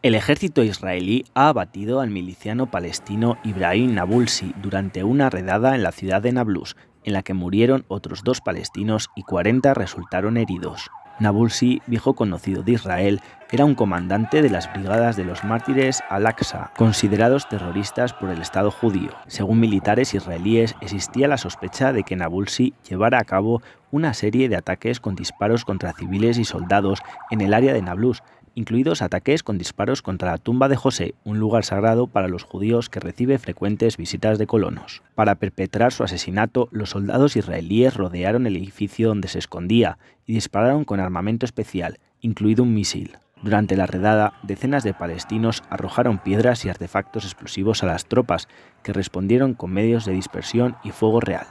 El ejército israelí ha abatido al miliciano palestino Ibrahim Nabulsi durante una redada en la ciudad de Nablus, en la que murieron otros dos palestinos y 40 resultaron heridos. Nabulsi, viejo conocido de Israel, era un comandante de las brigadas de los mártires Al-Aqsa, considerados terroristas por el Estado judío. Según militares israelíes, existía la sospecha de que Nabulsi llevara a cabo una serie de ataques con disparos contra civiles y soldados en el área de Nablus, incluidos ataques con disparos contra la tumba de José, un lugar sagrado para los judíos que recibe frecuentes visitas de colonos. Para perpetrar su asesinato, los soldados israelíes rodearon el edificio donde se escondía y dispararon con armamento especial, incluido un misil. Durante la redada, decenas de palestinos arrojaron piedras y artefactos explosivos a las tropas, que respondieron con medios de dispersión y fuego real.